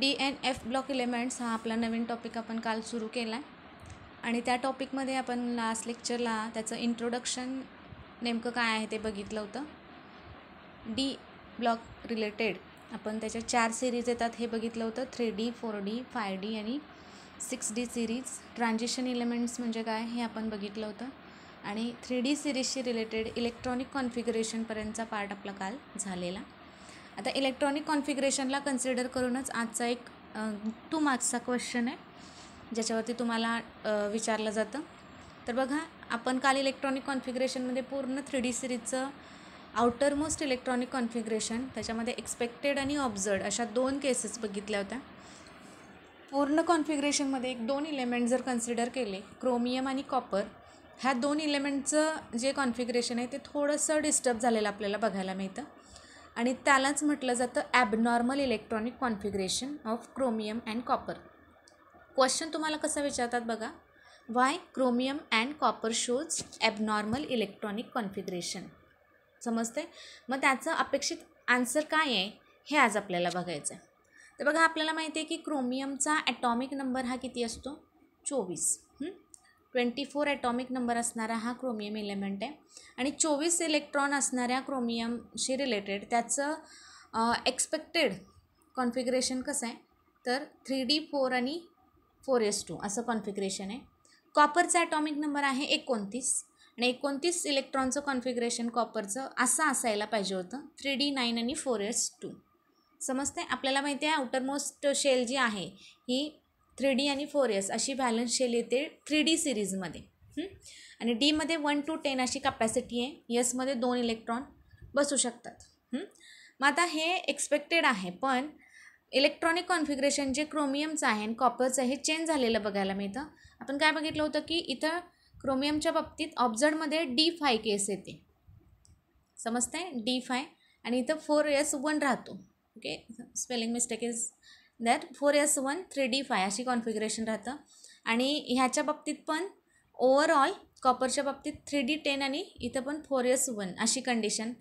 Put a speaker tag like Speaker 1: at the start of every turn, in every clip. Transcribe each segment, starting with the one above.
Speaker 1: D N F block elements हा आपला नवीन topic आपण काल सुरू केला आहे आणि त्या टॉपिकमध्ये आपण लास्ट लेक्चरला त्याचं इंट्रोडक्शन नेमकं काय आहे ते बघितलं होतं डी ब्लॉक रिलेटेड आपण त्याच्या चार सिरीज येतात हे बघितलं होतं three D four D five D आणि six D series transition elements म्हणजे काय हे आपण बघितलं होतं आणि थ्री डी सिरीजशी रिलेटेड इलेक्ट्रॉनिक कॉन्फिगरेशनपर्यंतचा पार्ट आपला काल झालेला आता इलेक्ट्रॉनिक कॉन्फिग्रेशनला कन्सिडर करूनच आजचा एक टू मार्क्सचा क्वेश्चन आहे ज्याच्यावरती तुम्हाला विचारलं जातं तर बघा आपण काल इलेक्ट्रॉनिक कॉन्फिग्रेशनमध्ये पूर्ण थ्री डी सिरीजचं मोस्ट इलेक्ट्रॉनिक कॉन्फिग्रेशन त्याच्यामध्ये एक्सपेक्टेड आणि ऑब्झर्ड अशा दोन केसेस बघितल्या होत्या पूर्ण कॉन्फिग्रेशनमध्ये एक दोन इलेमेंट जर कन्सिडर केले क्रोमियम आणि कॉपर ह्या दोन इलेमेंटचं जे कॉन्फिगरेशन आहे ते थोडंसं डिस्टर्ब झालेलं आपल्याला बघायला मिळतं आणि त्यालाच म्हटलं जातं abnormal electronic configuration of chromium and copper question तुम्हाला कसा विचारतात बघा why chromium and copper shows abnormal electronic configuration समजते मग त्याचं अपेक्षित आन्सर काय आहे हे आज आपल्याला बघायचं आहे तर बघा आपल्याला माहिती आहे की क्रोमियमचा ॲटॉमिक नंबर हा किती असतो चोवीस ट्वेंटी फोर ॲटॉमिक नंबर असणारा हा क्रोमियम एलिमेंट आहे आणि चोवीस इलेक्ट्रॉन असणाऱ्या क्रोमियमशी रिलेटेड त्याचं एक्सपेक्टेड कॉन्फिगरेशन कसं आहे तर थ्री डी फोर आणि फोर एस टू असं कॉन्फिग्रेशन आहे कॉपरचा ॲटॉमिक नंबर आहे एकोणतीस आणि एकोणतीस इलेक्ट्रॉनचं कॉन्फिगरेशन कॉपरचं असं असायला पाहिजे होतं थ्री डी नाईन आणि फोर एस टू समजते आपल्याला माहिती आहे आउटरमोस्ट शेल जी आहे ही थ्री डी आणि फोर एस अशी बॅलन्स शेल येते थ्री डी सिरीजमध्ये आणि डीमध्ये वन टू टेन अशी कपॅसिटी आहे यसमध्ये दोन इलेक्ट्रॉन बसू शकतात मग आता हे एक्सपेक्टेड आहे पण इलेक्ट्रॉनिक कॉन्फिग्रेशन जे क्रोमियमचं आहे आणि कॉपरचं हे चेंज झालेलं बघायला मिळतं आपण काय बघितलं होतं की इथं क्रोमियमच्या बाबतीत ऑब्झर्डमध्ये डी फाय केस येते समजते डी फाय आणि इथं फोर एस वन राहतो okay spelling mistake is that four S one three D five अशी कॉन्फिगरेशन राहतं आणि ह्याच्या बाबतीत पण ओवरऑल कॉपरच्या बाबतीत थ्री डी टेन आणि इथं पण फोर एस वन अशी कंडिशन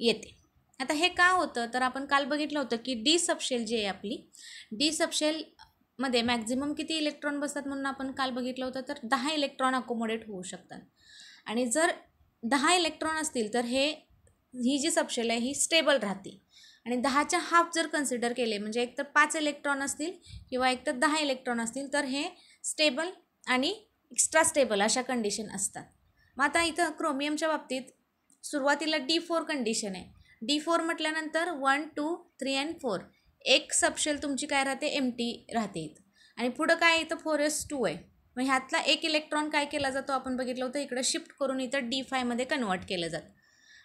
Speaker 1: येते आता हे का होतं तर आपण काल बघितलं होतं की डी सबशेल जी आहे आपली डी सबशेल मॅक्झिमम किती इलेक्ट्रॉन बसतात म्हणून आपण काल बघितलं होतं तर दहा इलेक्ट्रॉन अकोमोडेट होऊ शकतात आणि जर दहा इलेक्ट्रॉन असतील तर हे ही जी सबशेल आहे ही स्टेबल राहते आणि दहाच्या हाफ जर कन्सिडर केले म्हणजे एकतर पाच इलेक्ट्रॉन असतील किंवा एकतर दहा इलेक्ट्रॉन असतील तर हे स्टेबल आणि एक्स्ट्रा स्टेबल अशा कंडिशन असतात मग आता इथं क्रोमियमच्या बाबतीत सुरुवातीला डी फोर कंडिशन आहे डी फोर म्हटल्यानंतर one two three and four एक सबशेल तुमची काय राहते एम टी राहते आणि पुढं काय इथं फोर एस टू आहे मग ह्यातला एक इलेक्ट्रॉन काय केला जातो आपण बघितलं होतं इकडं शिफ्ट करून इथं डी फायमध्ये कन्वर्ट केलं जातं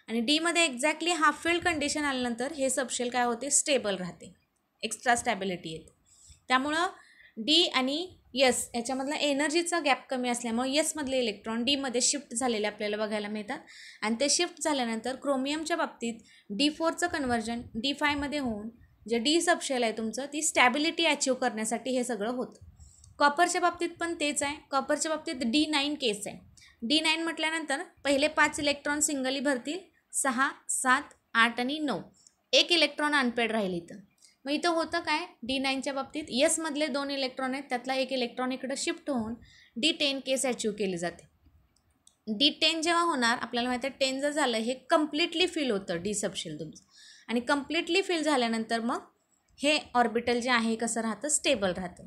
Speaker 1: आणि डीमध्ये एक्झॅक्टली हाफ फिल्ड कंडिशन आल्यानंतर हे सबशेल काय होते स्टेबल राहते एक्स्ट्रा स्टॅबिलिटी येते त्यामुळं डी आणि यस याच्यामधला एनर्जीचा गॅप कमी असल्यामुळे यसमधले इलेक्ट्रॉन डीमध्ये शिफ्ट झालेले आपल्याला बघायला मिळतात आणि ते शिफ्ट झाल्यानंतर क्रोमियमच्या बाबतीत डी फोरचं कन्वर्जन डी फायमध्ये होऊन जे डी सबशेल आहे तुमचं ती स्टॅबिलिटी अचीव करण्यासाठी हे सगळं होतं कॉपरच्या बाबतीत पण तेच आहे कॉपरच्या बाबतीत डी नाईन केस आहे डी नाईन म्हटल्यानंतर पहिले पाच इलेक्ट्रॉन सिंगली भरतील सहा सात आठ आणि नऊ एक इलेक्ट्रॉन अनपेड राहील इथं मग इथं होतं काय डी नाईनच्या बाबतीत येसमधले दोन इलेक्ट्रॉन आहेत त्यातला एक इलेक्ट्रॉन इकडं शिफ्ट होऊन डी टेन केस अचीव केली जाते डी टेन जेव्हा होणार आपल्याला माहिती आहे टेन जर झालं हे कम्प्लिटली फिल होतं डी सबशेल तुमचं आणि कम्प्लिटली फिल झाल्यानंतर मग हे ऑर्बिटल जे आहे कसं राहतं स्टेबल राहतं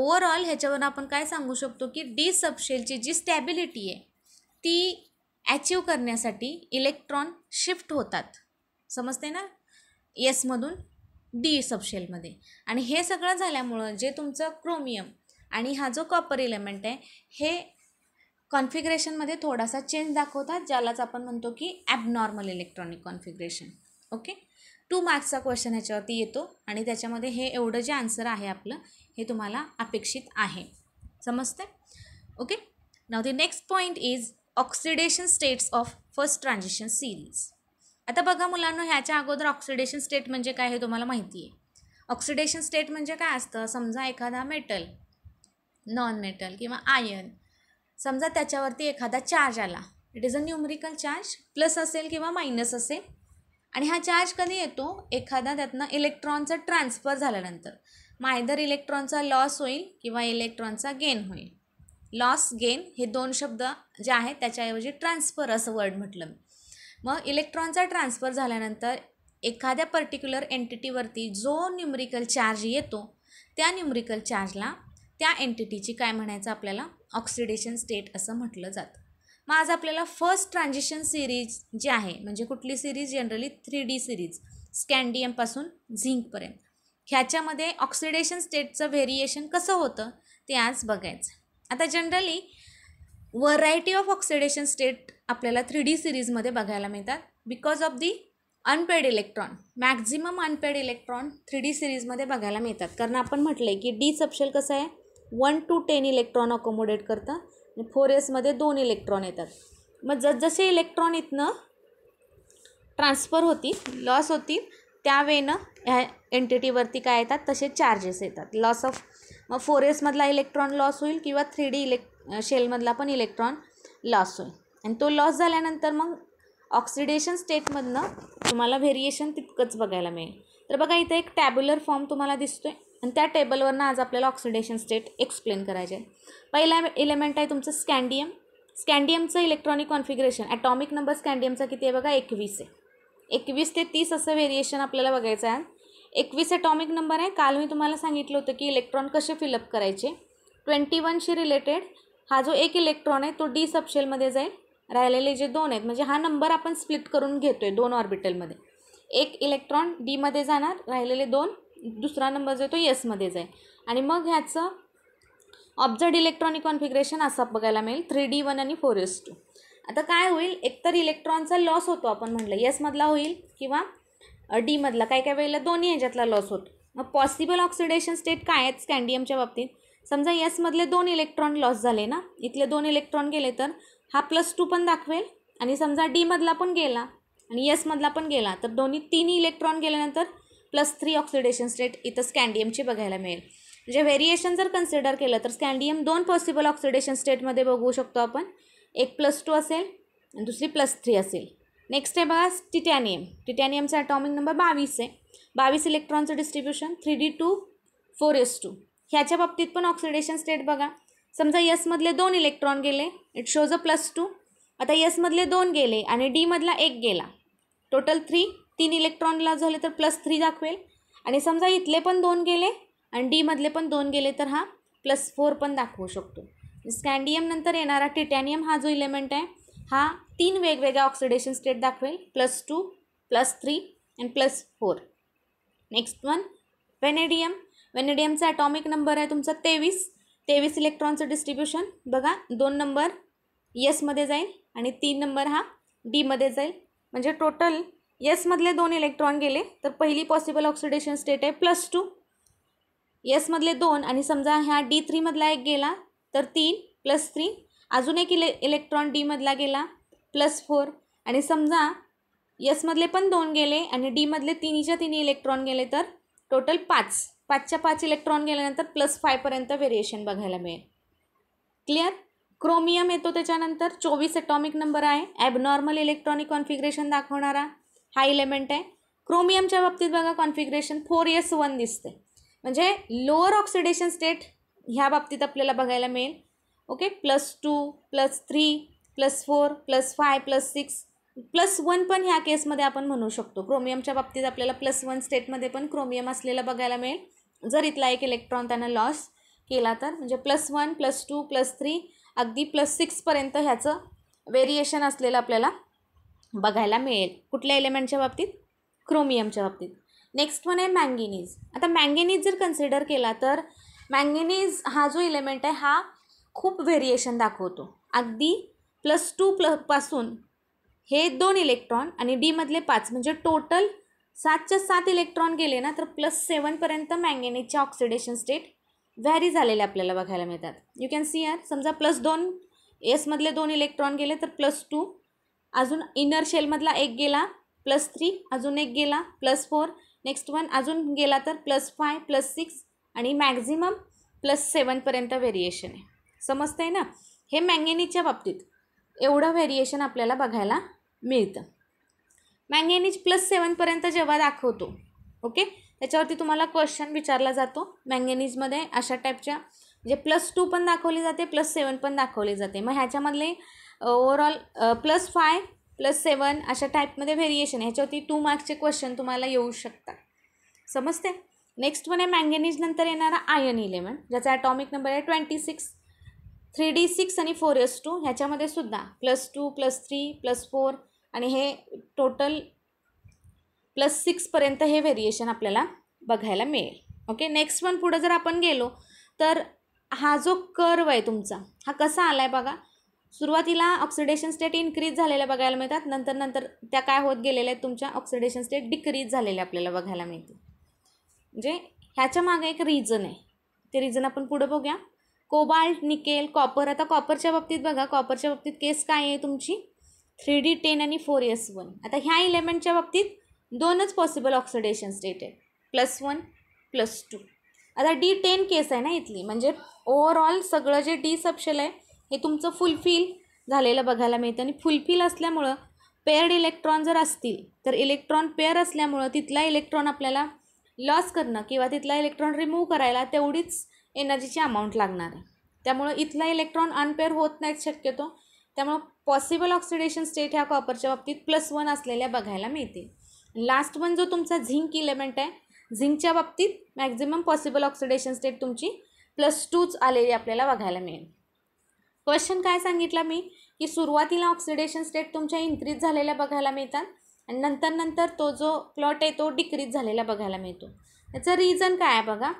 Speaker 1: ओवरऑल ह्याच्यावर आपण काय सांगू शकतो की डी सबशेलची जी स्टॅबिलिटी आहे ती ॲचीव करण्यासाठी इलेक्ट्रॉन शिफ्ट होतात समजते ना येसमधून डी सबशेलमध्ये आणि हे सगळं झाल्यामुळं जे तुमचं क्रोमियम आणि हा जो कॉपर इलेमेंट आहे हे कॉन्फिग्रेशनमध्ये थोडासा चेंज दाखवतात ज्यालाच आपण म्हणतो की abnormal electronic configuration okay two मार्क्सचा क्वेश्चन ह्याच्यावरती येतो आणि त्याच्यामध्ये हे एवढं जे आन्सर आहे आपलं हे तुम्हाला अपेक्षित आहे समजते okay now the next point is oxidation states of first transition series आता बघा मुलांना ह्याच्या अगोदर ऑक्सिडेशन स्टेट म्हणजे काय हे तुम्हाला माहिती आहे ऑक्सिडेशन स्टेट म्हणजे काय असतं समजा एखादा मेटल नॉन मेटल किंवा आयर्न समजा त्याच्यावरती एखादा चार्ज आला it is a numerical charge plus असेल किंवा मायनस असेल आणि हा चार्ज कधी येतो एखादा त्यातनं इलेक्ट्रॉनचा ट्रान्सफर झाल्यानंतर मायदर इलेक्ट्रॉनचा लॉस होईल किंवा इलेक्ट्रॉनचा गेन होईल लॉस गेन हे दोन शब्द जे आहेत त्याच्याऐवजी ट्रान्सफर असं वर्ड म्हटलं मग इलेक्ट्रॉनचा ट्रान्सफर झाल्यानंतर एखाद्या पर्टिक्युलर एंटिटीवरती जो न्युमरिकल चार्ज येतो त्या न्युमरिकल चार्जला त्या एंटिटीची काय म्हणायचं आपल्याला ऑक्सिडेशन स्टेट असं म्हटलं जातं मग आज आपल्याला फर्स्ट ट्रान्झिशन सिरीज जी आहे म्हणजे कुठली series generally three D series स्कॅन्डियमपासून झिंकपर्यंत ह्याच्यामध्ये ऑक्सिडेशन स्टेटचं व्हेरिएशन कसं होतं ते आज बघायचं आता generally variety of oxidation state आपल्याला थ्री डी सिरीजमध्ये बघायला मिळतात because of the unpaid electron maximum unpaid electron three D सिरीजमध्ये बघायला मिळतात कारण आपण म्हटलं आहे की डी सप्शेल कसं आहे one two ten electron accommodate करतं आणि फोर एसमध्ये दोन इलेक्ट्रॉन येतात मग जसे इलेक्ट्रॉन इथनं ट्रान्सफर होतील लॉस होतील त्यावेळेनं ह्या एंटिटीवरती काय येतात तसे चार्जेस येतात लॉस ऑफ मग फोर एसमधला इलेक्ट्रॉन लॉस होईल किंवा थ्री डी इलेक् शेलमधला पण इलेक्ट्रॉन लॉस होईल आणि तो लॉस झाल्यानंतर मग ऑक्सिडेशन स्टेटमधनं तुम्हाला व्हेरिएशन तितकंच बघायला मिळेल तर बघा इथे एक टॅब्युलर फॉर्म तुम्हाला दिसतो आहे आणि त्या टेबलवरनं आज आपल्याला ऑक्सिडेशन स्टेट एक्सप्लेन करायचे आहे पहिला एलिमेंट आहे तुमचं स्कॅन्डियम स्कॅन्डियमचं इलेक्ट्रॉनिक कॉन्फिगरेशन ॲटॉमिक नंबर स्कॅन्डियमचा किती आहे बघा एकवीस आहे एकवीस ते तीस असं व्हेरिएशन आपल्याला बघायचं आहे एकवीस एटॉमिक नंबर आहे काल मी तुम्हाला सांगितलं होतं की इलेक्ट्रॉन कसे फिलअप करायचे ट्वेंटी वनशी रिलेटेड हा जो एक इलेक्ट्रॉन आहे तो डी सबशेलमध्ये जाईल राहिलेले जे दोन आहेत म्हणजे हा नंबर आपण स्प्लिट करून घेतो आहे दोन ऑर्बिटलमध्ये एक इलेक्ट्रॉन डीमध्ये जाणार राहिलेले दोन दुसरा नंबर जो आहे तो येसमध्ये जाईल आणि मग ह्याचं ऑब्झर्ड इलेक्ट्रॉनिक कॉन्फिग्रेशन असं बघायला मिळेल थ्री डी वन आणि फोर एस टू आता काय होईल एकतर इलेक्ट्रॉनचा लॉस होतो आपण म्हटलं येसमधला होईल किंवा डीमधला काही काही वेळेला दोन्ही ह्याच्यातला लॉस होतो मग पॉसिबल ऑक्सिडेशन स्टेट काय आहेत स्कॅन्डियमच्या बाबतीत समजा यसमधले दोन इलेक्ट्रॉन लॉस झाले ना इथले दोन इलेक्ट्रॉन गेले तर हा प्लस टू पण दाखवेल आणि समजा डीमधला पण गेला आणि यसमधला पण गेला तर दोन्ही तीन इलेक्ट्रॉन गेल्यानंतर प्लस थ्री ऑक्सिडेशन स्टेट इथं स्कॅन्डियमची बघायला मिळेल म्हणजे व्हेरिएशन जर कन्सिडर केलं तर स्कॅन्डियम दोन पॉसिबल ऑक्सिडेशन स्टेटमध्ये बघू शकतो आपण एक प्लस टू असेल आणि दुसरी प्लस थ्री असेल नेक्स्ट आहे बघा टिटॅनियम टिटॅनियमचा ॲटॉमिक नंबर बावीस आहे बावीस इलेक्ट्रॉनचं distribution three D two four S two ह्याच्या बाबतीत पण ऑक्सिडेशन स्टेट बघा समजा यसमधले दोन इलेक्ट्रॉन गेले it shows a plus two आता यसमधले दोन गेले आणि डीमधला एक गेला टोटल थ्री तीन इलेक्ट्रॉनला झाले तर प्लस थ्री दाखवेल आणि समजा इथले पण दोन गेले आणि डीमधले पण दोन गेले तर हा प्लस फोर पण दाखवू शकतो नंतर येणारा टिटॅनियम हा जो इलेमेंट आहे हा तीन वेगवेगळ्या ऑक्सिडेशन स्टेट दाखवेल plus two plus three and plus four next one vanadium वेनेडियमचा ॲटॉमिक नंबर आहे तुमचा तेवीस तेवीस इलेक्ट्रॉनचं डिस्ट्रीब्युशन बघा दोन नंबर यसमध्ये जाईल आणि तीन नंबर हा डीमध्ये जाईल म्हणजे टोटल यसमधले दोन इलेक्ट्रॉन गेले तर पहिली पॉसिबल ऑक्सिडेशन स्टेट आहे प्लस टू यसमधले दोन आणि समजा ह्या डी थ्रीमधला एक गेला तर तीन प्लस थ्री अजून एक इले इलेक्ट्रॉन डीमधला गेला प्लस फोर आणि समजा यसमधले पण दोन गेले आणि डीमधले तिन्हीच्या तिन्ही इलेक्ट्रॉन गेले तर टोटल पाच पाचच्या पाच इलेक्ट्रॉन गेल्यानंतर प्लस फायपर्यंत व्हेरिएशन बघायला मिळेल क्लिअर क्रोमियम येतो त्याच्यानंतर चोवीस एटॉमिक नंबर आहे ॲबनॉर्मल इलेक्ट्रॉनिक कॉन्फिग्रेशन दाखवणारा हा इलेमेंट आहे क्रोमियमच्या बाबतीत बघा कॉन्फिग्रेशन फोर एस वन दिसते म्हणजे लोअर ऑक्सिडेशन स्टेट ह्या बाबतीत आपल्याला बघायला मिळेल okay plus two plus three plus four plus five plus six plus one पण ह्या केसमध्ये आपण म्हणू शकतो क्रोमियमच्या बाबतीत आपल्याला प्लस वन स्टेटमध्ये पण क्रोमियम असलेला बघायला मिळेल जर इथला एक इलेक्ट्रॉन त्यानं लॉस केला तर म्हणजे plus one plus two plus three अगदी प्लस सिक्सपर्यंत ह्याचं वेरिएशन असलेलं आपल्याला बघायला मिळेल कुठल्या एलिमेंटच्या बाबतीत क्रोमियमच्या बाबतीत नेक्स्ट वन आहे मँगेनीज आता मँगेनीज जर कन्सिडर केला तर मँगेनीज हा जो इलेमेंट आहे हा खूप व्हेरिएशन दाखवतो अगदी प्लस टू प्ल पासून हे दोन इलेक्ट्रॉन आणि डीमधले पाच म्हणजे टोटल सातच्या सात इलेक्ट्रॉन गेले ना तर प्लस सेवनपर्यंत मँगेनेजचे ऑक्सिडेशन स्टेट व्हॅरी झालेले आपल्याला बघायला मिळतात यू कॅन सी यार समजा प्लस दोन एसमधले दोन इलेक्ट्रॉन गेले तर प्लस टू अजून इनर शेलमधला एक गेला प्लस थ्री अजून एक गेला प्लस फोर नेक्स्ट वन अजून गेला तर प्लस फाय प्लस सिक्स आणि मॅक्झिमम प्लस सेवनपर्यंत व्हेरिएशन आहे समजतंय ना हे मँगेनीजच्या बाबतीत एवढं व्हेरिएशन आपल्याला बघायला मिळतं मँगेनीज प्लस सेवनपर्यंत जेव्हा दाखवतो ओके त्याच्यावरती तुम्हाला क्वेश्चन विचारला जातो मँगेनीजमध्ये अशा टाईपच्या म्हणजे प्लस टू पण दाखवली जाते प्लस सेवन पण दाखवली जाते मग ह्याच्यामधले overall plus five plus seven अशा टाईपमध्ये व्हेरिएशन ह्याच्यावरती टू मार्क्सचे क्वेश्चन तुम्हाला येऊ शकतात समजते नेक्स्ट वन आहे मँगेनीज नंतर येणारा आयन इलेवन ज्याचा ॲटॉमिक नंबर आहे twenty six three D six आणि फोर एस टू ह्याच्यामध्ये सुद्धा plus two plus three plus four आणि हे टोटल प्लस सिक्सपर्यंत हे व्हेरिएशन आपल्याला बघायला मिळेल ओके नेक्स्ट वन पुढं जर आपण गेलो तर हा जो कर्व आहे तुमचा हा कसा आला आहे बघा सुरुवातीला ऑक्सिडेशन स्टेट इन्क्रीज झालेल्या बघायला मिळतात नंतर नंतर त्या काय होत गेलेल्या आहेत तुमच्या ऑक्सिडेशन स्टेट डिक्रीज झालेल्या आपल्याला बघायला मिळते म्हणजे ह्याच्या मागे एक रिझन आहे ते रिझन आपण पुढं बघूया कोबाल्ट निकेल कॉपर आता कॉपरच्या बाबतीत बघा कॉपरच्या बाबतीत केस काय आहे तुमची थ्री डी टेन आणि फोर एस वन आता ह्या इलेमेंटच्या बाबतीत दोनच पॉसिबल ऑक्सिडेशन स्टेट आहे प्लस वन प्लस टू आता डी टेन केस आहे ना इथली म्हणजे ओवरऑल सगळं जे डी सबशेल आहे हे तुमचं फुलफिल झालेलं बघायला मिळतं आणि फुलफिल असल्यामुळं पेअर्ड इलेक्ट्रॉन जर असतील तर इलेक्ट्रॉन पेअर असल्यामुळं तिथला इलेक्ट्रॉन आपल्याला लॉस करणं किंवा तिथला इलेक्ट्रॉन रिमूव्ह करायला तेवढीच एनर्जीची अमाऊंट लागणार आहे त्यामुळं इथला इलेक्ट्रॉन अनपेअर होत नाहीत शक्यतो त्यामुळं पॉसिबल ऑक्सिडेशन स्टेट ह्या कॉपरच्या बाबतीत प्लस वन असलेल्या बघायला मिळतील लास्ट वन जो तुमचा झिंक इलेमेंट आहे झिंकच्या बाबतीत मॅक्झिमम पॉसिबल ऑक्सिडेशन स्टेट तुमची प्लस टूच आलेली आपल्याला बघायला मिळेल क्वेश्चन काय सांगितलं मी की सुरुवातीला ऑक्सिडेशन स्टेट तुमच्या इन्क्रीज झालेल्या बघायला मिळतात आणि नंतर नंतर तो जो प्लॉट आहे तो डिक्रीज झालेला बघायला मिळतो त्याचं रिझन काय आहे बघा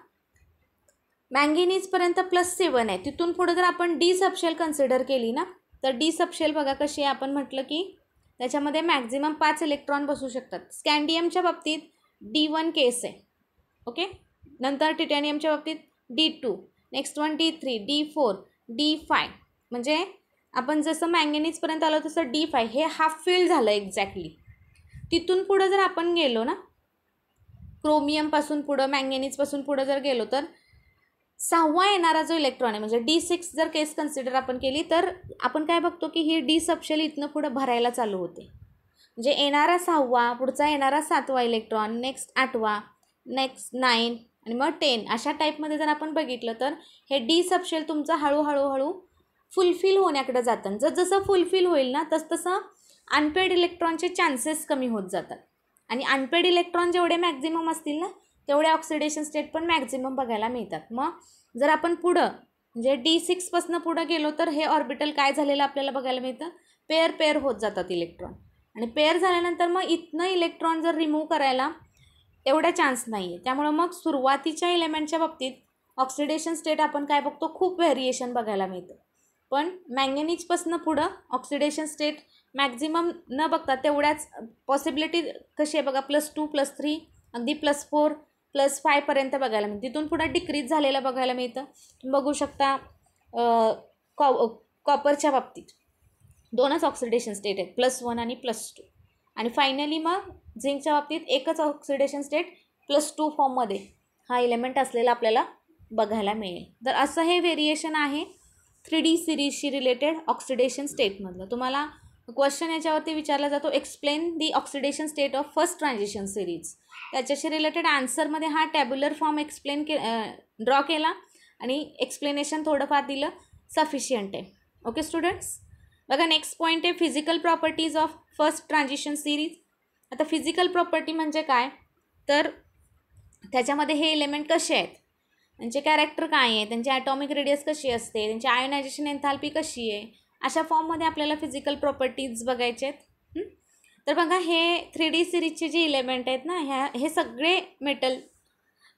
Speaker 1: मँगेनीजपर्यंत प्लस सेवन आहे तिथून पुढं जर आपण डी सबशेल कन्सिडर केली ना तर डी सबशेल बघा कशी आहे आपण म्हटलं की त्याच्यामध्ये मॅक्झिमम पाच इलेक्ट्रॉन बसू शकतात स्कँडियमच्या बाबतीत डी वन केस आहे ओके नंतर टिटॅनियमच्या बाबतीत D two next one D three D four D five म्हणजे आपण जसं मँगेनीजपर्यंत आलो तसं डी फाय हे हाफ फिल झालं एक्झॅक्टली तिथून पुढं जर आपण गेलो ना क्रोमियमपासून पुढं मँगेनीजपासून पुढं जर गेलो तर सहावा येणारा जो इलेक्ट्रॉन आहे म्हणजे डी सिक्स जर केस कन्सिडर आपण केली तर आपण काय बघतो की ही डी सपशेल इथनं पुढं भरायला चालू होते म्हणजे येणारा सहावा पुढचा येणारा सातवा इलेक्ट्रॉन नेक्स्ट आठवा नेक्स्ट नाईन आणि मग टेन अशा टाईपमध्ये जर आपण बघितलं तर हे डी सपशेल तुमचं हळूहळूहळू फुलफिल होण्याकडे जातं जसं फुलफिल होईल ना तसतसं अनपेड इलेक्ट्रॉनचे चान्सेस कमी होत जातात आणि अनपेड इलेक्ट्रॉन जेवढे मॅक्झिमम असतील ना तेवढे ऑक्सिडेशन स्टेट पण मॅक्झिमम बघायला मिळतात मग जर आपण पुढं म्हणजे डी सिक्सपासनं पुढं गेलो तर हे ऑर्बिटल काय झालेलं आपल्याला बघायला मिळतं पेअर पेअर होत जातात इलेक्ट्रॉन आणि पेअर झाल्यानंतर मग इथनं इलेक्ट्रॉन जर रिमूव्ह करायला एवढा चान्स नाही आहे त्यामुळं मग सुरुवातीच्या इलेमेंटच्या बाबतीत ऑक्सिडेशन स्टेट आपण काय बघतो खूप व्हेरिएशन बघायला मिळतं पण मॅंगेनिजपासनं पुढं ऑक्सिडेशन स्टेट मॅक्झिमम न बघता तेवढ्याच पॉसिबिलिटी कशी आहे बघा प्लस टू प्लस थ्री अगदी प्लस फोर प्लस फायपर्यंत बघायला मिळतं तिथून पुढं डिक्रीज झालेलं बघायला मिळतं तुम्ही बघू शकता कॉ कॉपरच्या बाबतीत दोनच ऑक्सिडेशन स्टेट आहेत प्लस वन आणि प्लस टू आणि फायनली मग झिंकच्या बाबतीत एकच ऑक्सिडेशन स्टेट प्लस टू फॉर्ममध्ये हा इलेमेंट असलेला आपल्याला बघायला मिळेल तर असं हे व्हेरिएशन आहे थ्री डी सिरीजशी रिलेटेड ऑक्सिडेशन स्टेटमधलं तुम्हाला क्वेश्चन याच्यावरती विचारला जातो explain the oxidation state of first transition series त्याच्याशी रिलेटेड आन्सरमध्ये हा टॅब्युलर फॉर्म एक्सप्लेन के ड्रॉ केला आणि एक्सप्लेनेशन थोडंफार दिलं सफिशियंट आहे ओके स्टुडंट्स बघा नेक्स्ट पॉईंट आहे physical properties of first transition series आता फिजिकल प्रॉपर्टी म्हणजे काय तर त्याच्यामध्ये हे एलिमेंट कसे आहेत त्यांचे कॅरेक्टर काय आहे त्यांची ॲटॉमिक रेडियस कशी असते त्यांची आयोनायझेशन एन्थाल्पी कशी आहे अशा फॉर्ममध्ये आपल्याला फिजिकल प्रॉपर्टीज बघायचे आहेत तर बघा हे थ्री डी सिरीजचे जे इलेमेंट आहेत ना ह्या हे सगळे मेटल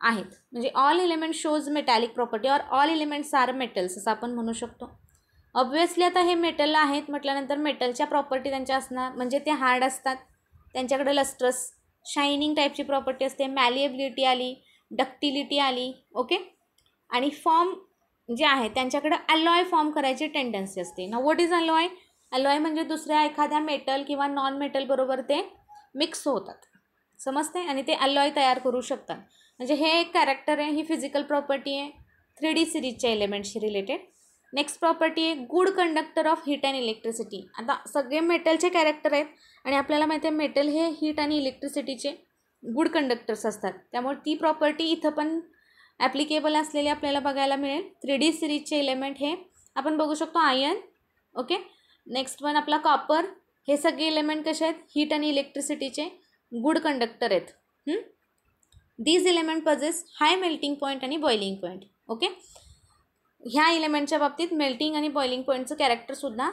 Speaker 1: आहेत म्हणजे all element shows metallic property और ऑल इलेमेंट्स आर मेटल्स असं आपण म्हणू शकतो ऑब्वियसली आता हे मेटल आहेत म्हटल्यानंतर मेटलच्या प्रॉपर्टी त्यांच्या असणार म्हणजे ते हार्ड असतात त्यांच्याकडे लस्ट्रस शायनिंग टाईपची प्रॉपर्टी असते मॅलिएबिलिटी आली डक्टिलिटी आली ओके आणि फॉर्म जे आहे त्यांच्याकडं अलॉय फॉर्म करायची टेंडन्सी असते ना वॉट इज अलॉय अलॉय म्हणजे दुसऱ्या एखाद्या मेटल किंवा नॉन मेटलबरोबर ते मिक्स होतात समजते आणि ते अलॉय तयार करू शकतात म्हणजे हे एक कॅरेक्टर आहे ही फिजिकल प्रॉपर्टी आहे थ्री डी सिरीजच्या एलिमेंटशी रिलेटेड नेक्स्ट प्रॉपर्टी आहे good conductor of heat and electricity आता सगळे मेटलचे कॅरेक्टर आहेत आणि आपल्याला माहिती आहे मेटल हे हीट आणि इलेक्ट्रिसिटीचे गुड कंडक्टर्स असतात त्यामुळे ती प्रॉपर्टी इथं पण ॲप्लिकेबल असलेले आपल्याला बघायला मिळेल थ्री डी सिरीजचे इलेमेंट हे आपण बघू शकतो आयन ओके नेक्स्ट वन आपला कॉपर हे सगळे इलेमेंट कसे आहेत हीट आणि इलेक्ट्रिसिटीचे गुड कंडक्टर आहेत these element possess high melting point आणि बॉइलिंग पॉईंट ओके ह्या इलेमेंटच्या बाबतीत मेल्टिंग आणि बॉइलिंग पॉईंटचं कॅरेक्टरसुद्धा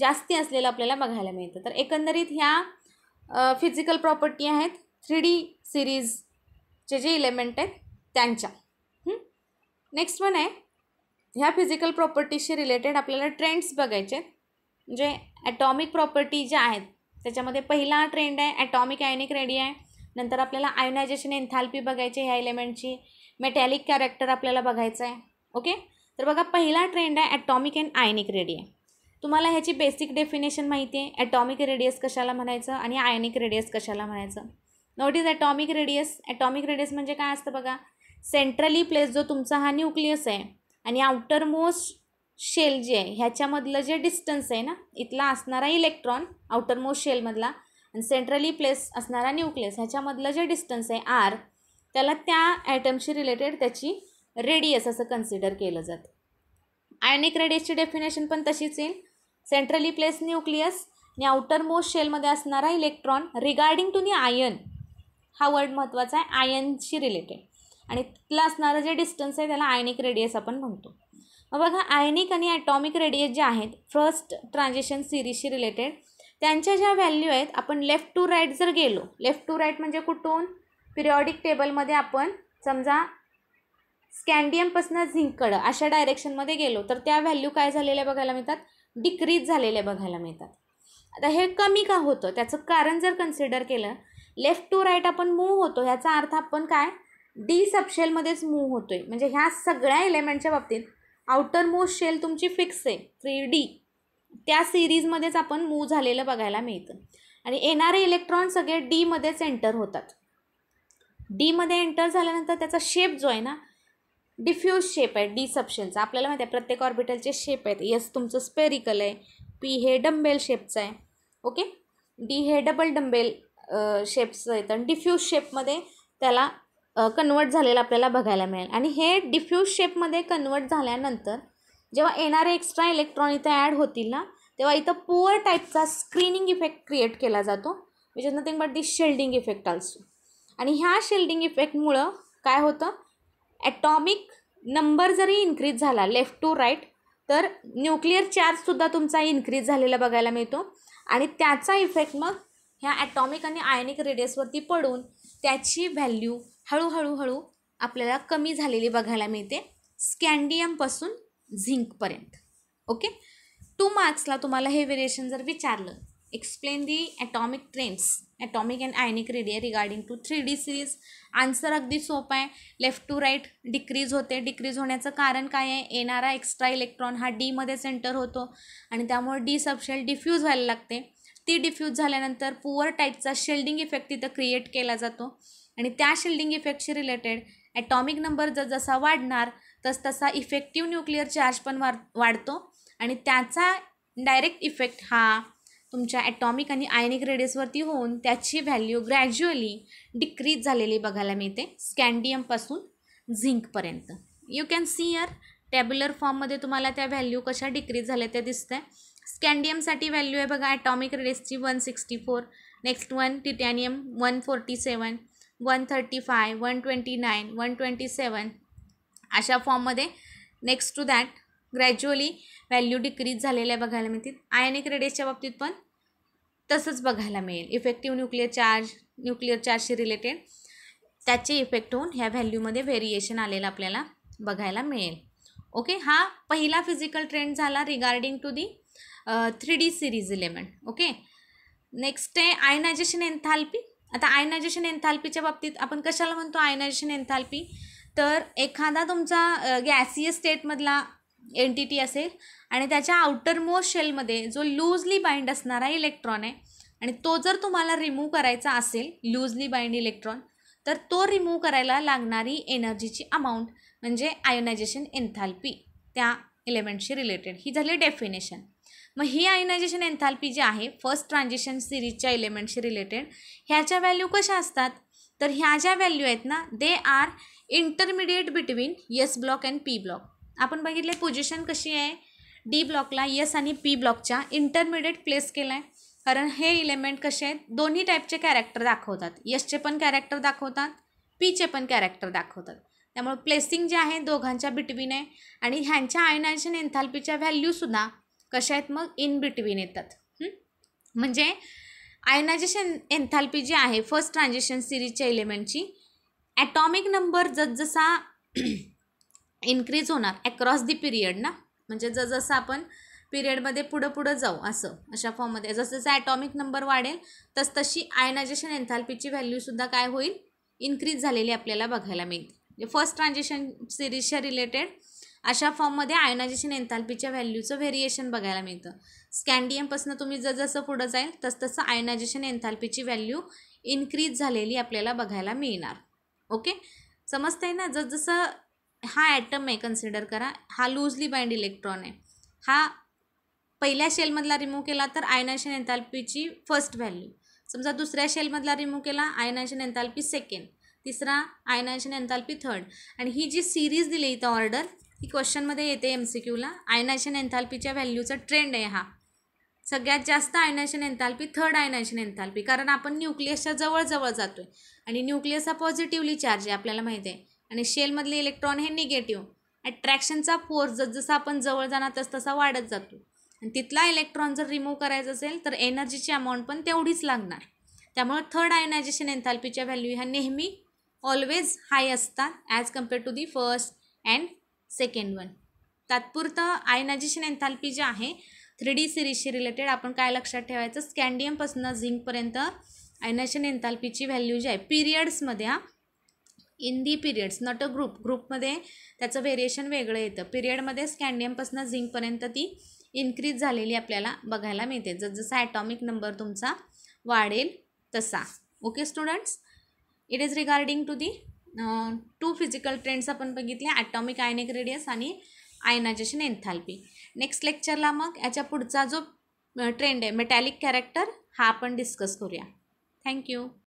Speaker 1: जास्ती असलेलं आपल्याला बघायला मिळतं तर एकंदरीत ह्या फिजिकल प्रॉपर्टी आहेत थ्री डी सिरीजचे जे इलेमेंट आहेत त्यांच्या नेक्स्ट वन आहे ह्या फिजिकल प्रॉपर्टीशी रिलेटेड आपल्याला ट्रेंड्स बघायचे म्हणजे ॲटॉमिक प्रॉपर्टी ज्या आहेत त्याच्यामध्ये पहिला ट्रेंड आहे ॲटॉमिक आयनिक रेडी आहे नंतर आपल्याला आयोनायझेशन एन्थाल्पी बघायची ह्या एलिमेंटची मेटॅलिक कॅरेक्टर आपल्याला बघायचं आहे ओके तर बघा पहिला ट्रेंड आहे ॲटॉमिक अँड आयनिक रेडी आहे तुम्हाला ह्याची बेसिक डेफिनेशन माहिती आहे ॲटॉमिक रेडियस कशाला म्हणायचं आणि आयनिक रेडियस कशाला म्हणायचं note is atomic radius atomic radius म्हणजे काय असतं बघा सेंट्रली प्लेस जो तुमचा हा न्यूक्लियस आहे आणि आउटर मोस्ट शेल जे आहे ह्याच्यामधलं जे डिस्टन्स आहे ना इथला असणारा इलेक्ट्रॉन आउटर मोस्ट शेलमधला आणि सेंट्रली प्लेस असणारा न्यूक्लियस ह्याच्यामधलं जे डिस्टन्स आहे आर त्याला त्या ॲटमशी रिलेटेड त्याची रेडियस असं कन्सिडर केलं जातं आयनिक रेडियसची डेफिनेशन पण तशीच येईल सेंट्रली प्लेस न्यूक्लियस आणि आउटर मोस्ट शेलमध्ये असणारा इलेक्ट्रॉन रिगार्डिंग टू नी आयन हा वर्ड महत्त्वाचा आहे आयनशी रिलेटेड आणि तिथलं असणारं जे डिस्टन्स आहे त्याला आयनिक रेडियस आपण म्हणतो मग बघा आयनिक आणि ॲटॉमिक रेडियस जे आहेत फर्स्ट ट्रान्झेक्शन सिरीजशी रिलेटेड त्यांच्या ज्या व्हॅल्यू आहेत आपण लेफ्ट टू राईट जर गेलो लेफ्ट टू राईट म्हणजे कुठून पिरियॉडिक टेबलमध्ये आपण समजा स्कॅन्डियमपासनं झिंककडं अशा डायरेक्शनमध्ये गेलो तर त्या व्हॅल्यू काय झालेल्या बघायला मिळतात डिक्रीज झालेल्या बघायला मिळतात आता हे कमी का होतं त्याचं कारण जर कन्सिडर केलं लेफ्ट टू राईट आपण मूव्ह होतो ह्याचा अर्थ आपण काय डी सबशेलमध्येच मूव्ह आहे म्हणजे ह्या सगळ्या एलिमेंटच्या बाबतीत आउटर मोस्ट शेल तुमची फिक्स आहे थ्री डी त्या सिरीजमध्येच आपण मूव्ह झालेलं बघायला मिळतं आणि येणारे इलेक्ट्रॉन सगळे डीमध्येच एंटर होतात डीमध्ये एंटर झाल्यानंतर त्याचा शेप जो आहे ना डिफ्यूज शेप आहे डी सबशेलचा आपल्याला माहिती आहे प्रत्येक ऑर्बिटलचे शेप आहेत यस तुमचं स्पेरिकल आहे पी हे डंबेल शेपचं आहे ओके डी हे डबल डंबेल शेपचं आहेत आणि डिफ्यूज शेपमध्ये त्याला कन्वर्ट झालेलं आपल्याला बघायला मिळेल आणि हे डिफ्यूज शेपमध्ये कन्वर्ट झाल्यानंतर जेव्हा येणारे एक्स्ट्रा इलेक्ट्रॉन इथं ॲड होतील ना तेव्हा इथं पुअर टाईपचा स्क्रीनिंग इफेक्ट क्रिएट केला जातो which is nothing but this shielding effect also आणि ह्या शेल्डिंग इफेक्टमुळं काय होतं ॲटॉमिक नंबर जरी इन्क्रीज झाला लेफ्ट टू राईट तर न्यूक्लिअर चार्जसुद्धा तुमचा इन्क्रीज झालेला बघायला मिळतो आणि त्याचा इफेक्ट मग ह्या ॲटॉमिक आणि आयनिक रेडियसवरती पडून त्याची व्हॅल्यू हळूहळूहळू आपल्याला कमी झालेली बघायला मिळते स्कॅन्डियमपासून झिंकपर्यंत ओके टू मार्क्सला तुम्हाला हे व्हेरिएशन जर विचारलं explain the atomic trends atomic and ionic radii regarding to three D series answer अगदी सोपं आहे लेफ्ट टू राईट डिक्रीज होते डिक्रीज होण्याचं कारण काय आहे येणारा एक्स्ट्रा इलेक्ट्रॉन हा डीमध्ये सेंटर होतो आणि त्यामुळे डी सबशेल डिफ्यूज व्हायला लागते ती डिफ्यूज झाल्यानंतर पुअर टाईपचा शेल्डिंग इफेक्ट तिथं क्रिएट केला जातो आणि त्या शिल्डिंग इफेक्टशी रिलेटेड ॲटॉमिक नंबर जर जसा वाढणार तस तसा इफेक्टिव्ह न्यूक्लिअर चार्ज पण वाढ वाढतो आणि त्याचा डायरेक्ट इफेक्ट हा तुमच्या ॲटॉमिक आणि आयनिक रेडियसवरती होऊन त्याची व्हॅल्यू ग्रॅज्युअली डिक्रीज झालेली बघायला मिळते स्कॅन्डियमपासून झिंकपर्यंत you can see your tabular फॉर्ममध्ये तुम्हाला त्या व्हॅल्यू कशा डिक्रीज झाल्या त्या दिसतंय स्कॅन्डियमसाठी व्हॅल्यू आहे बघा ॲटॉमिक रेडियसची one sixty four next one titanium one forty seven one thirty five one twenty nine one twenty seven अशा फॉर्ममध्ये next to that gradually value decrease झालेल्या बघायला मिळतील आयनिक रेडियसच्या बाबतीत पण तसंच बघायला मिळेल इफेक्टिव्ह न्यूक्लिअर चार्ज न्यूक्लिअर चार्जशी रिलेटेड त्याचे इफेक्ट होऊन ह्या व्हॅल्यूमध्ये व्हेरिएशन आलेलं आपल्याला बघायला मिळेल ओके हा पहिला फिजिकल ट्रेंड झाला regarding to the three D series element okay next आहे आयनायझेशन एन्थाल्पी आता आयनायझेशन एन्थाल्पीच्या बाबतीत आपण कशाला म्हणतो आयनायझेशन एन्थाल्पी तर एखादा तुमचा गॅसिय स्टेटमधला एंटिटी असेल आणि त्याच्या आउटरमोस्ट शेलमध्ये जो लूजली बाइंड असणारा इलेक्ट्रॉन आहे आणि तो जर तुम्हाला रिमूव्ह करायचा असेल लूजली बाइंड इलेक्ट्रॉन तर तो रिमूव्ह करायला लागणारी एनर्जीची अमाऊंट म्हणजे आयोनायझेशन एन्थाल्पी त्या एलिमेंटशी रिलेटेड ही झाली डेफिनेशन मग ही आयनायझेशन एन्थॅल्पी जी आहे फर्स्ट ट्रान्झिशन सिरीजच्या एलिमेंटशी रिलेटेड ह्याच्या व्हॅल्यू कशा असतात तर ह्या ज्या व्हॅल्यू आहेत ना they are intermediate between s block and p block आपण बघितले पोझिशन कशी आहे डी ब्लॉकला यस आणि पी ब्लॉकच्या इंटरमिडिएट प्लेस केलं आहे कारण हे इलेमेंट कसे आहेत दोन्ही टाईपचे कॅरेक्टर दाखवतात यसचे पण कॅरेक्टर दाखवतात पीचे पण कॅरेक्टर दाखवतात त्यामुळे प्लेसिंग जे आहे दोघांच्या बिटवीन आहे आणि ह्यांच्या आयनायझेशन एन्थाल्पीच्या व्हॅल्यूसुद्धा कशा आहेत मग इन बिटवीन येतात म्हणजे आयनायझेशन एन्थाल्पी जी आहे फर्स्ट ट्रान्झेशन सिरीजच्या एलिमेंटची ॲटॉमिक नंबर जसजसा इन्क्रीज होणार अक्रॉस दी पिरियड ना म्हणजे जसजसं आपण पिरियडमध्ये पुढं पुढं जाऊ असं अशा फॉर्ममध्ये जसजसं ॲटॉमिक नंबर वाढेल तस तशी आयनायझेशन एन्थाल्पीची व्हॅल्यूसुद्धा काय होईल इन्क्रीज झालेली आपल्याला बघायला मिळते फर्स्ट ट्रान्झेशन सिरीजच्या रिलेटेड अशा फॉर्ममध्ये आयनायझेशन एन्थाल्पीच्या व्हॅल्यूचं व्हेरिएशन बघायला मिळतं स्कॅन्डियमपासून तुम्ही जसं पुढं जाईल तसतसं आयनायझेशन एन्थाल्पीची व्हॅल्यू इन्क्रीज झालेली आपल्याला बघायला मिळणार ओके आहे ना जसजसं हा ॲटम आहे कन्सिडर करा हा लूजली बाइंड इलेक्ट्रॉन आहे हा पहिल्या शेलमधला रिमूव्ह केला तर आयनायझेशन एन्थाल्पीची फर्स्ट व्हॅल्यू समजा दुसऱ्या शेलमधला रिमूव्ह केला आयनायझेशन एन्थाल्पी सेकंड तिसरा आयनायझेशन एन्थाल्पी थर्ड आणि ही जी सिरीज दिली इथं ऑर्डर ही क्वेश्चनमध्ये येते एम सी क्यूला आयनायशन एन्थाल्पीच्या व्हॅल्यूचा ट्रेंड आहे हा सगळ्यात जास्त ionisation enthalpy third ionisation enthalpy कारण आपण न्यूक्लियसच्या जवळजवळ जातो आहे आणि न्यूक्लियस हा पॉझिटिव्हली चार्ज आहे आपल्याला माहिती आहे आणि शेलमधले इलेक्ट्रॉन हे निगेटिव्ह ॲट्रॅक्शनचा फोर्स जसजसा आपण जवळ जाणार तस तसा वाढत जातो आणि तिथला इलेक्ट्रॉन जर रिमूव्ह करायचं असेल तर एनर्जीची अमाऊंट पण तेवढीच लागणार त्यामुळे थर्ड आयनायझेशन एन्थाल्पीच्या व्हॅल्यू ह्या नेहमी ऑलवेज हाय असतात as compare to the first and second one तात्पुरतं आयनायझेशन एन्थाल्पी जे आहे थ्री डी सिरीजशी रिलेटेड आपण काय लक्षात ठेवायचं स्कॅन्डियमपासून झिंकपर्यंत आयनायझेशन एन्थाल्पीची व्हॅल्यू जी आहे पिरियड्समध्ये हा in the periods not a group ग्रुपमध्ये त्याचं व्हेरिएशन वेगळं येतं पिरियडमध्ये स्कॅन्डियमपासून झिंकपर्यंत ती इन्क्रीज झालेली आपल्याला बघायला मिळते जसा ॲटॉमिक नंबर तुमचा वाढेल तसा okay students it is regarding to the two physical trends आपण बघितले ॲटॉमिक आयनिक रेडियस आणि आयनाजेशन एंथाल्पी. नेक्स्ट लेक्चरला मग याच्या पुढचा जो ट्रेंड आहे मेटॅलिक कॅरेक्टर हा आपण डिस्कस करूया थँक्यू